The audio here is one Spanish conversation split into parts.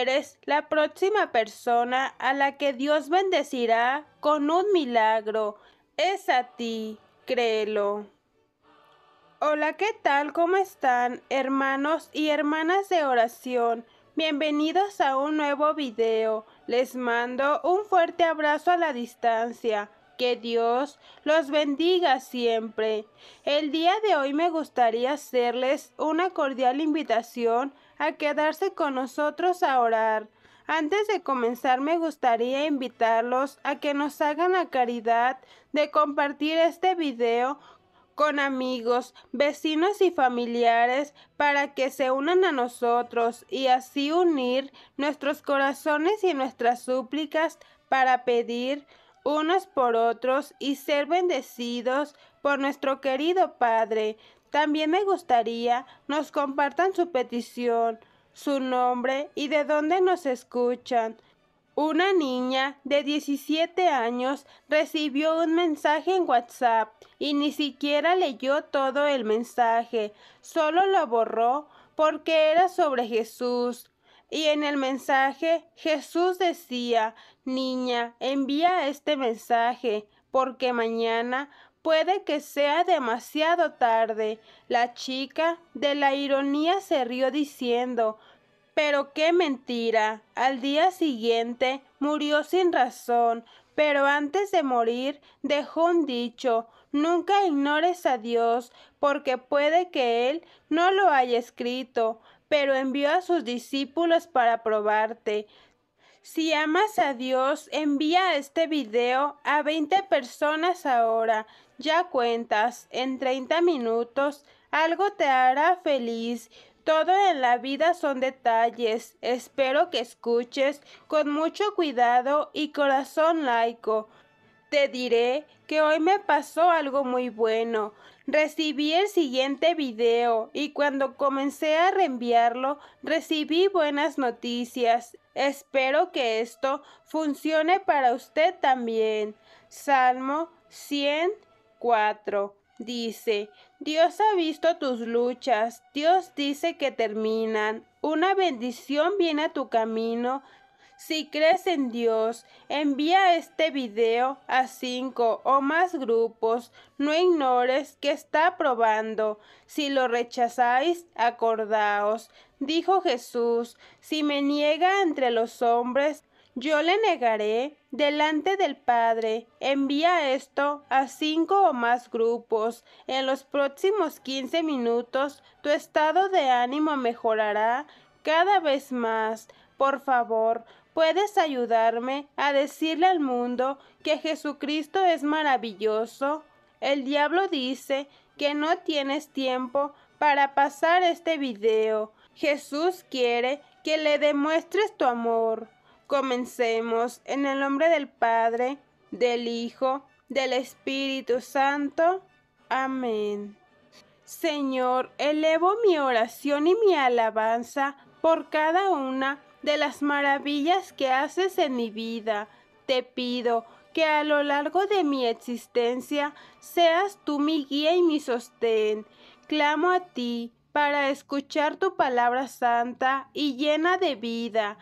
eres la próxima persona a la que Dios bendecirá con un milagro. Es a ti, créelo. Hola, ¿qué tal? ¿Cómo están, hermanos y hermanas de oración? Bienvenidos a un nuevo video. Les mando un fuerte abrazo a la distancia. Que Dios los bendiga siempre. El día de hoy me gustaría hacerles una cordial invitación a quedarse con nosotros a orar. Antes de comenzar me gustaría invitarlos a que nos hagan la caridad de compartir este video con amigos, vecinos y familiares para que se unan a nosotros y así unir nuestros corazones y nuestras súplicas para pedir unos por otros y ser bendecidos por nuestro querido Padre. También me gustaría nos compartan su petición, su nombre y de dónde nos escuchan. Una niña de 17 años recibió un mensaje en WhatsApp y ni siquiera leyó todo el mensaje, solo lo borró porque era sobre Jesús, y en el mensaje Jesús decía, Niña, envía este mensaje, porque mañana puede que sea demasiado tarde. La chica de la ironía se rió diciendo, pero qué mentira. Al día siguiente murió sin razón, pero antes de morir dejó un dicho, nunca ignores a Dios, porque puede que Él no lo haya escrito, pero envió a sus discípulos para probarte. Si amas a Dios, envía este video a 20 personas ahora. Ya cuentas, en 30 minutos, algo te hará feliz. Todo en la vida son detalles. Espero que escuches con mucho cuidado y corazón laico. Te diré que hoy me pasó algo muy bueno. Recibí el siguiente video y cuando comencé a reenviarlo recibí buenas noticias. Espero que esto funcione para usted también. Salmo 104 dice, Dios ha visto tus luchas, Dios dice que terminan, una bendición viene a tu camino si crees en Dios, envía este video a cinco o más grupos. No ignores que está probando. Si lo rechazáis, acordaos. Dijo Jesús, si me niega entre los hombres, yo le negaré delante del Padre. Envía esto a cinco o más grupos. En los próximos quince minutos tu estado de ánimo mejorará cada vez más. Por favor, ¿puedes ayudarme a decirle al mundo que Jesucristo es maravilloso? El diablo dice que no tienes tiempo para pasar este video. Jesús quiere que le demuestres tu amor. Comencemos en el nombre del Padre, del Hijo, del Espíritu Santo. Amén. Señor, elevo mi oración y mi alabanza por cada una de las maravillas que haces en mi vida. Te pido que a lo largo de mi existencia seas tú mi guía y mi sostén. Clamo a ti para escuchar tu palabra santa y llena de vida.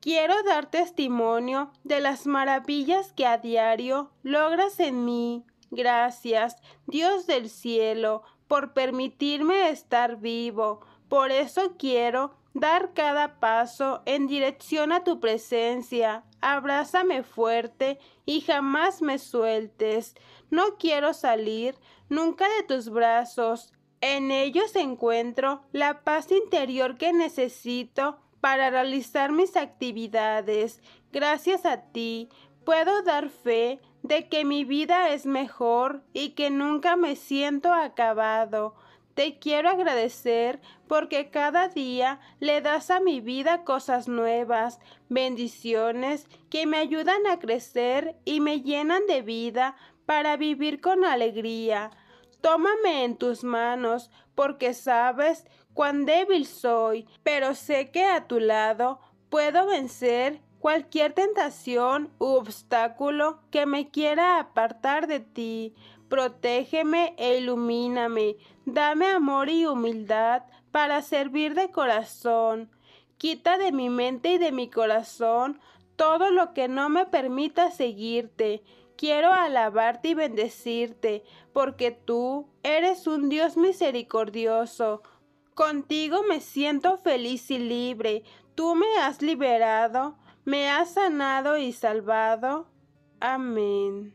Quiero dar testimonio de las maravillas que a diario logras en mí. Gracias, Dios del cielo, por permitirme estar vivo. Por eso quiero dar cada paso en dirección a tu presencia. Abrázame fuerte y jamás me sueltes. No quiero salir nunca de tus brazos. En ellos encuentro la paz interior que necesito para realizar mis actividades. Gracias a ti puedo dar fe de que mi vida es mejor y que nunca me siento acabado. Te quiero agradecer porque cada día le das a mi vida cosas nuevas, bendiciones que me ayudan a crecer y me llenan de vida para vivir con alegría. Tómame en tus manos porque sabes cuán débil soy, pero sé que a tu lado puedo vencer cualquier tentación u obstáculo que me quiera apartar de ti protégeme e ilumíname, dame amor y humildad para servir de corazón. Quita de mi mente y de mi corazón todo lo que no me permita seguirte. Quiero alabarte y bendecirte, porque tú eres un Dios misericordioso. Contigo me siento feliz y libre. Tú me has liberado, me has sanado y salvado. Amén.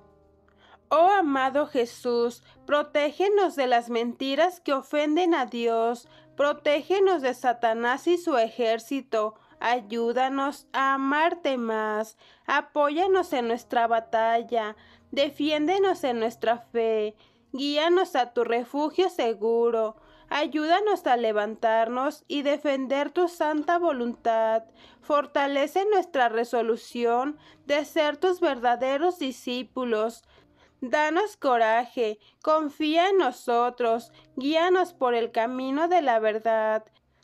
Oh amado Jesús, protégenos de las mentiras que ofenden a Dios, protégenos de Satanás y su ejército, ayúdanos a amarte más, apóyanos en nuestra batalla, defiéndenos en nuestra fe, guíanos a tu refugio seguro, ayúdanos a levantarnos y defender tu santa voluntad, fortalece nuestra resolución de ser tus verdaderos discípulos, Danos coraje, confía en nosotros, guíanos por el camino de la verdad,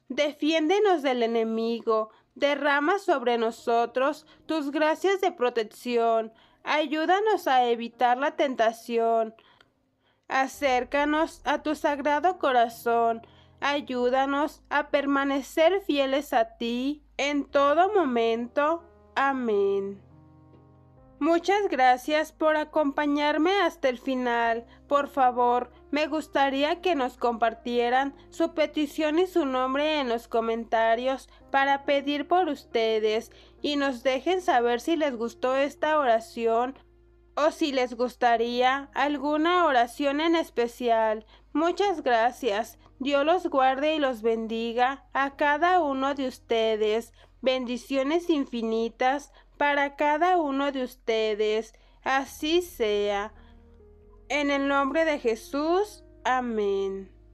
defiéndenos del enemigo, derrama sobre nosotros tus gracias de protección, ayúdanos a evitar la tentación, acércanos a tu sagrado corazón, ayúdanos a permanecer fieles a ti en todo momento. Amén. Muchas gracias por acompañarme hasta el final. Por favor, me gustaría que nos compartieran su petición y su nombre en los comentarios para pedir por ustedes y nos dejen saber si les gustó esta oración o si les gustaría alguna oración en especial. Muchas gracias. Dios los guarde y los bendiga a cada uno de ustedes. Bendiciones infinitas para cada uno de ustedes. Así sea. En el nombre de Jesús. Amén.